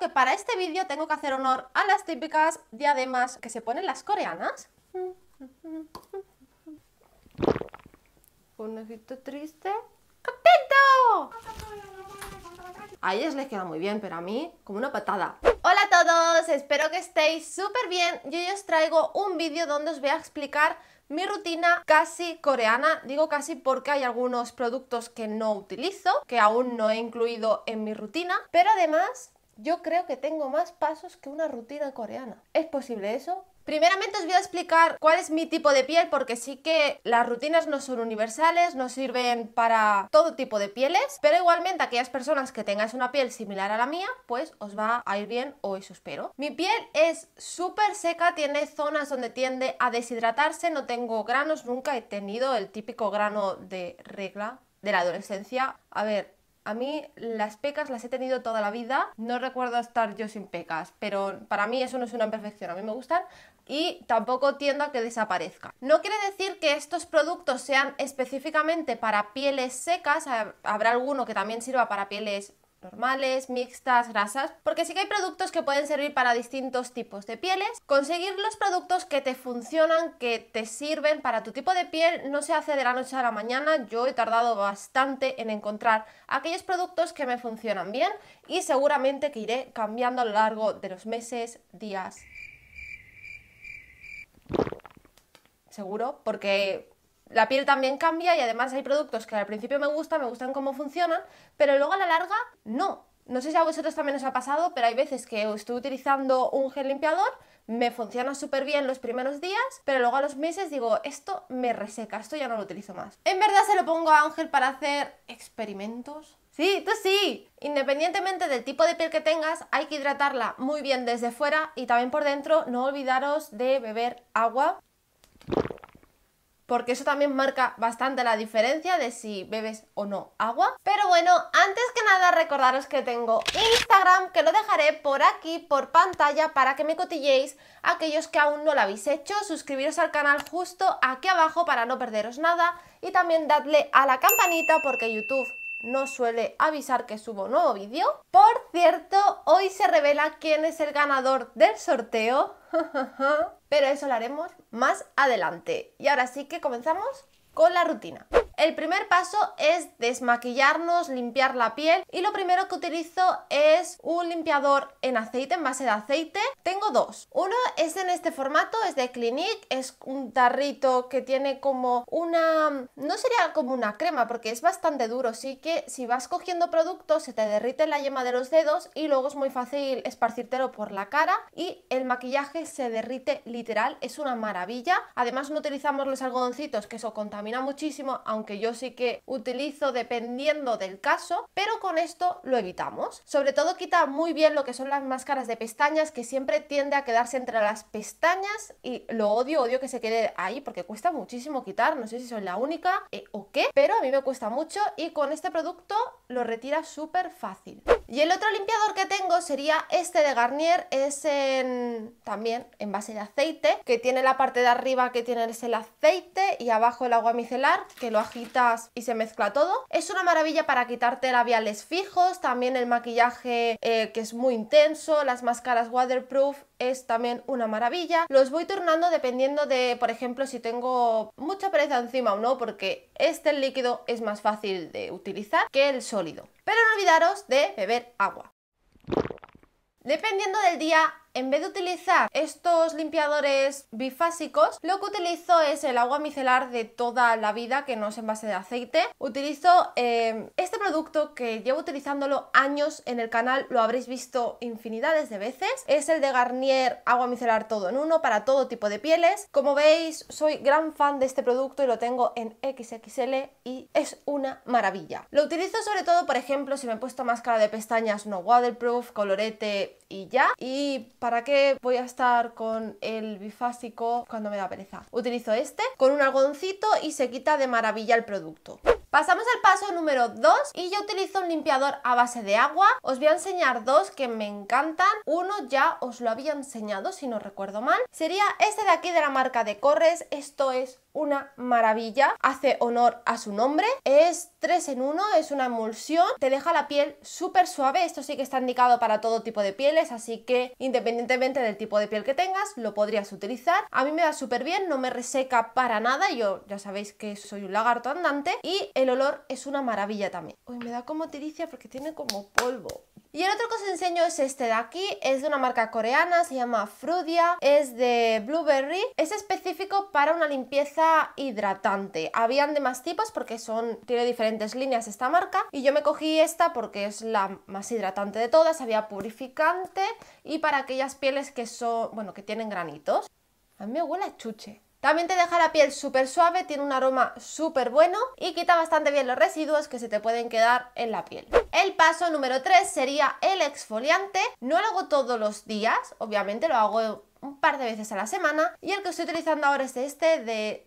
que para este vídeo tengo que hacer honor a las típicas diademas que se ponen las coreanas. Conejito triste. A ellas les queda muy bien, pero a mí como una patada. Hola a todos, espero que estéis súper bien. Yo hoy os traigo un vídeo donde os voy a explicar mi rutina casi coreana, digo casi porque hay algunos productos que no utilizo, que aún no he incluido en mi rutina, pero además yo creo que tengo más pasos que una rutina coreana. ¿Es posible eso? Primeramente os voy a explicar cuál es mi tipo de piel porque sí que las rutinas no son universales, no sirven para todo tipo de pieles, pero igualmente aquellas personas que tengáis una piel similar a la mía, pues os va a ir bien o eso espero. Mi piel es súper seca, tiene zonas donde tiende a deshidratarse, no tengo granos, nunca he tenido el típico grano de regla de la adolescencia. A ver, a mí las pecas las he tenido toda la vida, no recuerdo estar yo sin pecas, pero para mí eso no es una imperfección, a mí me gustan y tampoco tiendo a que desaparezca. No quiere decir que estos productos sean específicamente para pieles secas, habrá alguno que también sirva para pieles normales, mixtas, grasas, porque sí que hay productos que pueden servir para distintos tipos de pieles. Conseguir los productos que te funcionan, que te sirven para tu tipo de piel, no se hace de la noche a la mañana. Yo he tardado bastante en encontrar aquellos productos que me funcionan bien y seguramente que iré cambiando a lo largo de los meses, días. Seguro, porque la piel también cambia y además hay productos que al principio me gustan, me gustan cómo funcionan, pero luego a la larga no. No sé si a vosotros también os ha pasado, pero hay veces que estoy utilizando un gel limpiador, me funciona súper bien los primeros días, pero luego a los meses digo, esto me reseca, esto ya no lo utilizo más. En verdad se lo pongo a Ángel para hacer experimentos. Sí, tú sí. Independientemente del tipo de piel que tengas, hay que hidratarla muy bien desde fuera y también por dentro. No olvidaros de beber agua porque eso también marca bastante la diferencia de si bebes o no agua. Pero bueno, antes que nada recordaros que tengo Instagram, que lo dejaré por aquí, por pantalla, para que me cotilléis aquellos que aún no lo habéis hecho, suscribiros al canal justo aquí abajo para no perderos nada y también dadle a la campanita porque YouTube no suele avisar que subo nuevo vídeo. Por cierto, hoy se revela quién es el ganador del sorteo, pero eso lo haremos más adelante. Y ahora sí que comenzamos con la rutina. El primer paso es desmaquillarnos, limpiar la piel y lo primero que utilizo es un limpiador en aceite, en base de aceite. Tengo dos. Uno es en este formato, es de Clinique, es un tarrito que tiene como una... no sería como una crema porque es bastante duro, sí que si vas cogiendo productos se te derrite la yema de los dedos y luego es muy fácil esparcírtelo por la cara y el maquillaje se derrite literal, es una maravilla. Además no utilizamos los algodoncitos que eso contamina muchísimo, aunque que yo sí que utilizo dependiendo del caso, pero con esto lo evitamos. Sobre todo quita muy bien lo que son las máscaras de pestañas, que siempre tiende a quedarse entre las pestañas y lo odio, odio que se quede ahí porque cuesta muchísimo quitar, no sé si soy la única eh, o qué, pero a mí me cuesta mucho y con este producto lo retira súper fácil. Y el otro limpiador que tengo sería este de Garnier, es en, también en base de aceite, que tiene la parte de arriba que tiene el aceite y abajo el agua micelar, que lo agitas y se mezcla todo. Es una maravilla para quitarte labiales fijos, también el maquillaje eh, que es muy intenso, las máscaras waterproof es también una maravilla. Los voy turnando dependiendo de, por ejemplo, si tengo mucha pereza encima o no, porque este líquido es más fácil de utilizar que el sólido. Pero no olvidaros de beber agua. Dependiendo del día, en vez de utilizar estos limpiadores bifásicos, lo que utilizo es el agua micelar de toda la vida, que no es en base de aceite. Utilizo em, este producto que llevo utilizándolo años en el canal, lo habréis visto infinidades de veces. Es el de Garnier Agua Micelar Todo en Uno para todo tipo de pieles. Como veis, soy gran fan de este producto y lo tengo en XXL y es una maravilla. Lo utilizo sobre todo, por ejemplo, si me he puesto máscara de pestañas no waterproof, colorete y ya. Y ¿Para qué voy a estar con el bifásico cuando me da pereza? Utilizo este con un algoncito y se quita de maravilla el producto. Pasamos al paso número 2 y yo utilizo un limpiador a base de agua. Os voy a enseñar dos que me encantan. Uno ya os lo había enseñado, si no recuerdo mal. Sería este de aquí de la marca de Corres. Esto es una maravilla, hace honor a su nombre, es 3 en 1, es una emulsión, te deja la piel súper suave, esto sí que está indicado para todo tipo de pieles, así que independientemente del tipo de piel que tengas, lo podrías utilizar, a mí me da súper bien, no me reseca para nada, yo ya sabéis que soy un lagarto andante y el olor es una maravilla también. Uy, me da como tiricia porque tiene como polvo. Y el otro que os enseño es este de aquí, es de una marca coreana, se llama Frudia, es de Blueberry, es específico para una limpieza hidratante. Habían de más tipos porque son, tiene diferentes líneas esta marca y yo me cogí esta porque es la más hidratante de todas, había purificante y para aquellas pieles que son, bueno, que tienen granitos. A mí me huele chuche. También te deja la piel súper suave, tiene un aroma súper bueno y quita bastante bien los residuos que se te pueden quedar en la piel. El paso número 3 sería el exfoliante. No lo hago todos los días, obviamente lo hago un par de veces a la semana y el que estoy utilizando ahora es este de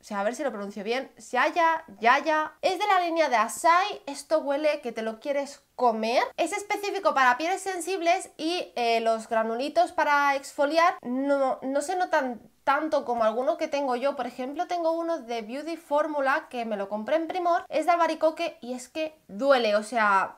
o sea, a ver si lo pronuncio bien, Siaya, Yaya. Es de la línea de Asai, esto huele que te lo quieres comer. Es específico para pieles sensibles y eh, los granulitos para exfoliar no, no se notan tanto como alguno que tengo yo. Por ejemplo, tengo uno de Beauty Formula que me lo compré en Primor. Es de albaricoque y es que duele, o sea...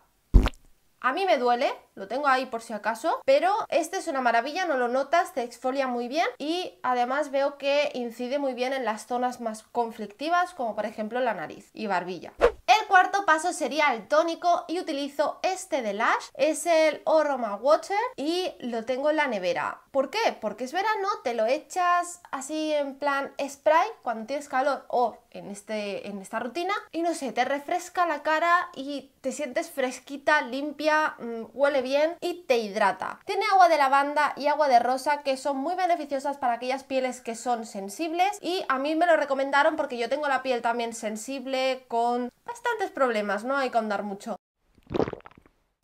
A mí me duele, lo tengo ahí por si acaso, pero este es una maravilla, no lo notas, te exfolia muy bien y además veo que incide muy bien en las zonas más conflictivas, como por ejemplo la nariz y barbilla. El cuarto paso sería el tónico y utilizo este de Lash, es el Oroma Water y lo tengo en la nevera. ¿Por qué? Porque es verano, te lo echas así en plan spray cuando tienes calor o en, este, en esta rutina y no sé, te refresca la cara y te sientes fresquita, limpia, mm, huele bien y te hidrata. Tiene agua de lavanda y agua de rosa que son muy beneficiosas para aquellas pieles que son sensibles y a mí me lo recomendaron porque yo tengo la piel también sensible con bastantes problemas, no hay que andar mucho.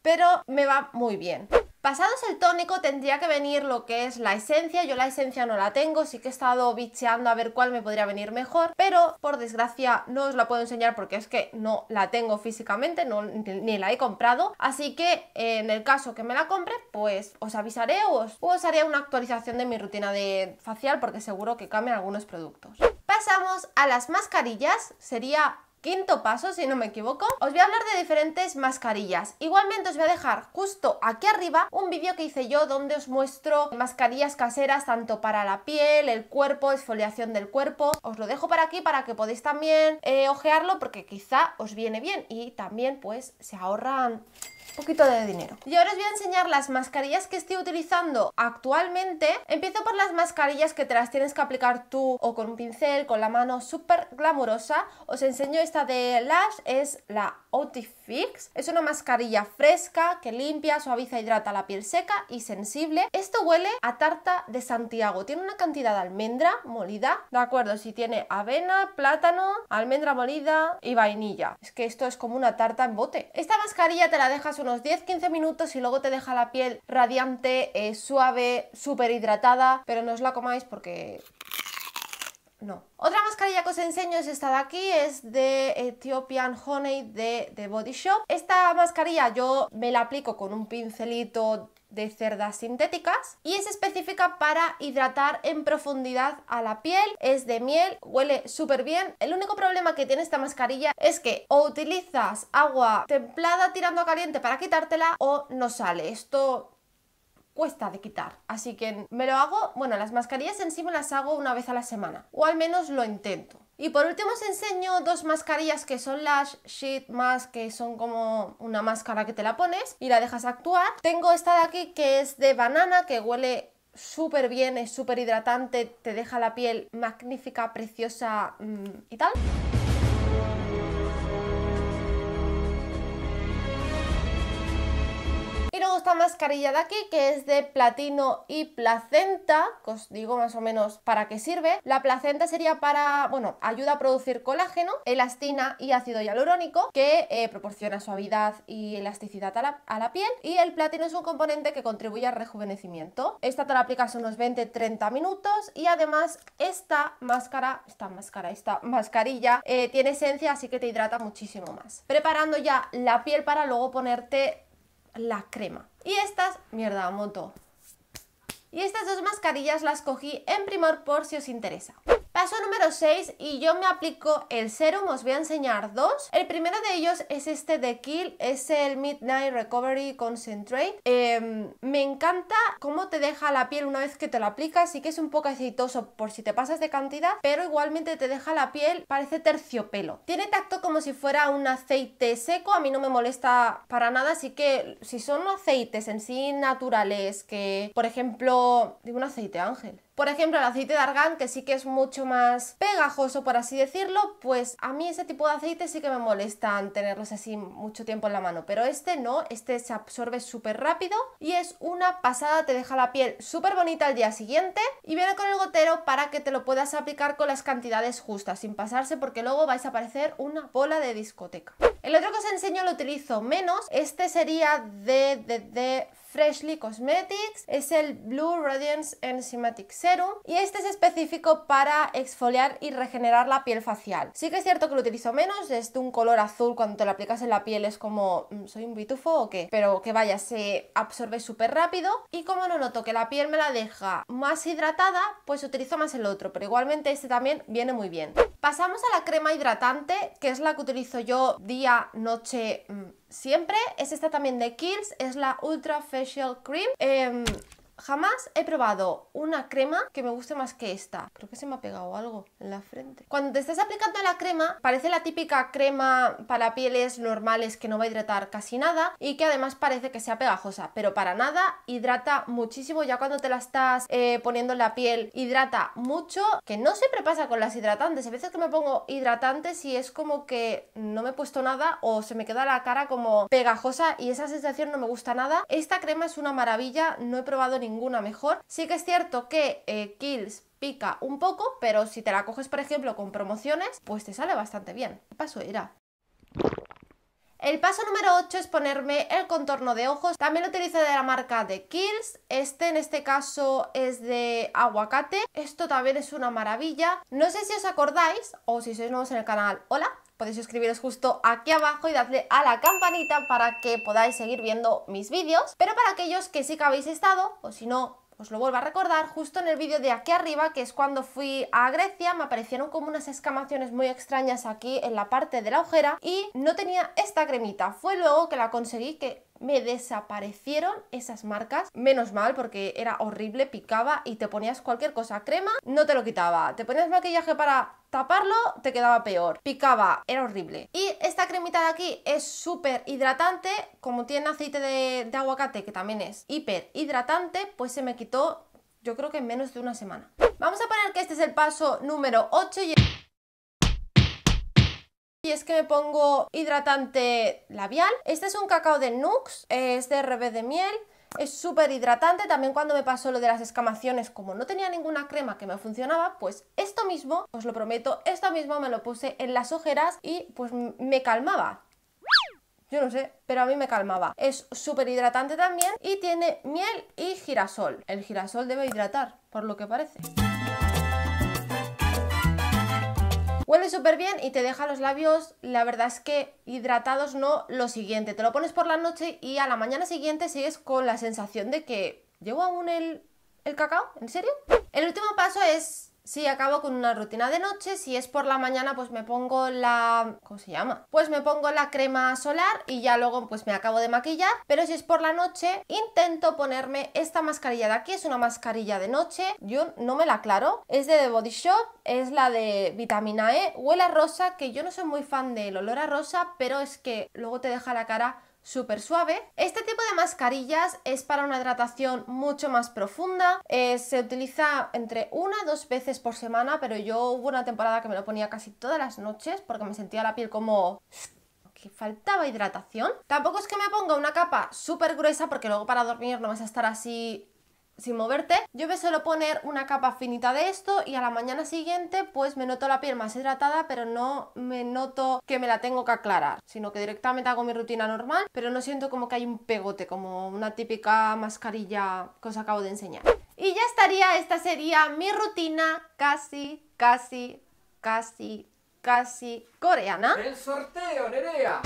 Pero me va muy bien. Pasados el tónico tendría que venir lo que es la esencia, yo la esencia no la tengo, sí que he estado bicheando a ver cuál me podría venir mejor, pero por desgracia no os la puedo enseñar porque es que no la tengo físicamente, ni la he comprado, así que en el caso que me la compre, pues os avisaré o os, os haré una actualización de mi rutina de facial porque seguro que cambian algunos productos. Pasamos a las mascarillas, sería quinto paso, si no me equivoco, os voy a hablar de diferentes mascarillas. Igualmente os voy a dejar justo aquí arriba un vídeo que hice yo donde os muestro mascarillas caseras tanto para la piel, el cuerpo, exfoliación del cuerpo. Os lo dejo para aquí para que podáis también eh, ojearlo porque quizá os viene bien y también pues se ahorran poquito de dinero. Y ahora os voy a enseñar las mascarillas que estoy utilizando actualmente. Empiezo por las mascarillas que te las tienes que aplicar tú o con un pincel, con la mano súper glamurosa. Os enseño esta de Lash, es la Otifix. Es una mascarilla fresca que limpia, suaviza, hidrata la piel seca y sensible. Esto huele a tarta de Santiago. Tiene una cantidad de almendra molida, ¿de acuerdo? Si tiene avena, plátano, almendra molida y vainilla. Es que esto es como una tarta en bote. Esta mascarilla te la dejas unos 10-15 minutos y luego te deja la piel radiante, eh, suave, súper hidratada, pero no os la comáis porque no. Otra mascarilla que os enseño es esta de aquí, es de Ethiopian Honey de, The Body Shop. Esta mascarilla yo me la aplico con un pincelito de cerdas sintéticas y es específica para hidratar en profundidad a la piel, es de miel, huele súper bien. El único problema que tiene esta mascarilla es que o utilizas agua templada tirando a caliente para quitártela o no sale. Esto cuesta de quitar. Así que me lo hago, bueno, las mascarillas en sí me las hago una vez a la semana, o al menos lo intento. Y por último os enseño dos mascarillas que son las Sheet Mask, que son como una máscara que te la pones y la dejas actuar. Tengo esta de aquí que es de banana, que huele súper bien, es súper hidratante, te deja la piel magnífica, preciosa mm, y tal. luego esta mascarilla de aquí, que es de platino y placenta, os digo más o menos para qué sirve. La placenta sería para, bueno, ayuda a producir colágeno, elastina y ácido hialurónico, que eh, proporciona suavidad y elasticidad a la, piel. Y el platino es un componente que contribuye al rejuvenecimiento. Esta te la aplicas unos 20-30 minutos y además esta máscara, esta máscara, esta mascarilla eh, tiene esencia, así que te hidrata muchísimo más. Preparando ya la piel para luego ponerte la crema. Y estas, mierda, moto. Y estas dos mascarillas las cogí en Primor por si os interesa. Paso número 6 y yo me aplico el serum, os voy a enseñar dos. El primero de ellos es este de Kill, es el Midnight Recovery Concentrate. Em, me encanta cómo te deja la piel una vez que te lo aplicas, sí que es un poco aceitoso por si te pasas de cantidad, pero igualmente te deja la piel, parece terciopelo. Tiene tacto como si fuera un aceite seco, a mí no me molesta para nada, así que si son aceites en sí naturales, que por ejemplo, digo un aceite ángel, por ejemplo, el aceite de argán, que sí que es mucho más pegajoso, por así decirlo, pues a mí ese tipo de aceite sí que me molestan tenerlos así mucho tiempo en la mano, pero este no, este se absorbe súper rápido y es una pasada, te deja la piel súper bonita al día siguiente y viene con el gotero para que te lo puedas aplicar con las cantidades justas, sin pasarse porque luego vais a parecer una bola de discoteca. El otro que os enseño lo utilizo menos, este sería de, de, de Freshly Cosmetics, es el Blue Radiance Enzymatic Serum y este es específico para exfoliar y regenerar la piel facial. Sí que es cierto que lo utilizo menos, es de un color azul, cuando te lo aplicas en la piel es como, mm, ¿soy un bitufo o qué? Pero que vaya, se absorbe súper rápido y como no noto que la piel me la deja más hidratada, pues utilizo más el otro, pero igualmente este también viene muy bien. Pasamos a la crema hidratante, que es la que utilizo yo día, noche, mm, siempre. Es esta también de Kills, es la Ultra Fair Facial Cream. Eh, Jamás he probado una crema que me guste más que esta. Creo que se me ha pegado algo en la frente. Cuando te estás aplicando la crema, parece la típica crema para pieles normales que no va a hidratar casi nada y que además parece que sea pegajosa, pero para nada hidrata muchísimo. Ya cuando te la estás eh, poniendo en la piel, hidrata mucho, que no siempre pasa con las hidratantes. A veces que me pongo hidratantes y es como que no me he puesto nada o se me queda la cara como pegajosa y esa sensación no me gusta nada. Esta crema es una maravilla, no he probado ni ninguna mejor. Sí que es cierto que eh, Kills pica un poco, pero si te la coges, por ejemplo, con promociones, pues te sale bastante bien. Paso era... El paso número 8 es ponerme el contorno de ojos. También lo utilizo de la marca de Kills. Este en este caso es de aguacate. Esto también es una maravilla. No sé si os acordáis o si sois nuevos en el canal. Hola, podéis suscribiros justo aquí abajo y darle a la campanita para que podáis seguir viendo mis vídeos. Pero para aquellos que sí que habéis estado, o si no, os lo vuelvo a recordar, justo en el vídeo de aquí arriba, que es cuando fui a Grecia, me aparecieron como unas escamaciones muy extrañas aquí en la parte de la ojera y no tenía esta cremita. Fue luego que la conseguí que me desaparecieron esas marcas. Menos mal porque era horrible, picaba y te ponías cualquier cosa. Crema, no te lo quitaba. Te ponías maquillaje para taparlo te quedaba peor, picaba, era horrible. Y esta cremita de aquí es súper hidratante, como tiene aceite de, aguacate, que también es hiper hidratante, pues se me quitó yo creo que en menos de una semana. Vamos a poner que este es el paso número 8 y... Y es que me pongo hidratante labial. Este es un cacao de Nux, es de revés de miel. Es súper hidratante, también cuando me pasó lo de las escamaciones, como no tenía ninguna crema que me funcionaba, pues esto mismo, os lo prometo, esto mismo me lo puse en las ojeras y pues me calmaba. Yo no sé, pero a mí me calmaba. Es súper hidratante también y tiene miel y girasol. El girasol debe hidratar, por lo que parece. Huele súper bien y te deja los labios, la verdad es que hidratados no, lo siguiente, te lo pones por la noche y a la mañana siguiente sigues con la sensación de que llevo aún el, el cacao, ¿en serio? El último paso es si acabo con una rutina de noche, si es por la mañana pues me pongo la... ¿cómo se llama? Pues me pongo la crema solar y ya luego pues me acabo de maquillar, pero si es por la noche intento ponerme esta mascarilla de aquí, es una mascarilla de noche, yo no me la aclaro, es de The Body Shop, es la de vitamina E, huele a rosa, que yo no soy muy fan del olor a rosa, pero es que luego te deja la cara súper suave. Este tipo de mascarillas es para una hidratación mucho más profunda, eh, se utiliza entre una o dos veces por semana, pero yo hubo una temporada que me lo ponía casi todas las noches porque me sentía la piel como que faltaba hidratación. Tampoco es que me ponga una capa súper gruesa porque luego para dormir no vas a estar así sin moverte. Yo me suelo poner una capa finita de esto y a la mañana siguiente pues me noto la piel más hidratada, pero no me noto que me la tengo que aclarar, sino que directamente hago mi rutina normal, pero no siento como que hay un pegote, como una típica mascarilla que os acabo de enseñar. Y ya estaría, esta sería mi rutina casi, casi, casi, casi coreana. El sorteo, Nerea.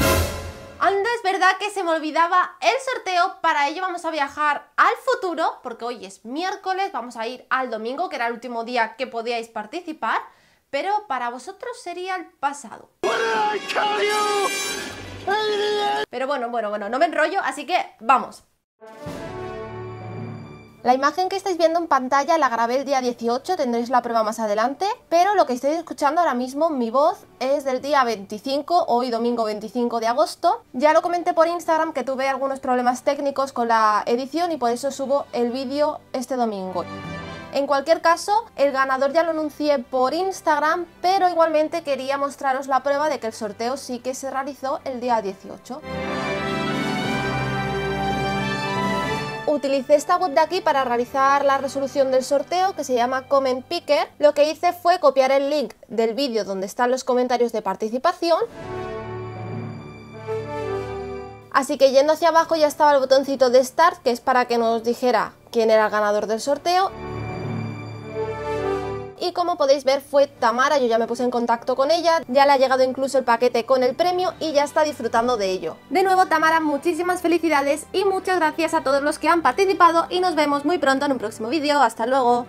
Anda, es verdad que se me olvidaba el sorteo, para ello vamos a viajar al futuro, porque hoy es miércoles, vamos a ir al domingo, que era el último día que podíais participar, pero para vosotros sería el pasado. Pero bueno, bueno, bueno, no me enrollo, así que vamos. La imagen que estáis viendo en pantalla la grabé el día 18, tendréis la prueba más adelante, pero lo que estáis escuchando ahora mismo, mi voz, es del día 25, hoy domingo 25 de agosto. Ya lo comenté por Instagram que tuve algunos problemas técnicos con la edición y por eso subo el vídeo este domingo. En cualquier caso, el ganador ya lo anuncié por Instagram, pero igualmente quería mostraros la prueba de que el sorteo sí que se realizó el día 18. utilicé esta web de aquí para realizar la resolución del sorteo que se llama Comment Picker. Lo que hice fue copiar el link del vídeo donde están los comentarios de participación. Así que yendo hacia abajo ya estaba el botoncito de Start, que es para que nos dijera quién era el ganador del sorteo y como podéis ver fue Tamara, yo ya me puse en contacto con ella, ya le ha llegado incluso el paquete con el premio y ya está disfrutando de ello. De nuevo Tamara, muchísimas felicidades y muchas gracias a todos los que han participado y nos vemos muy pronto en un próximo vídeo, hasta luego.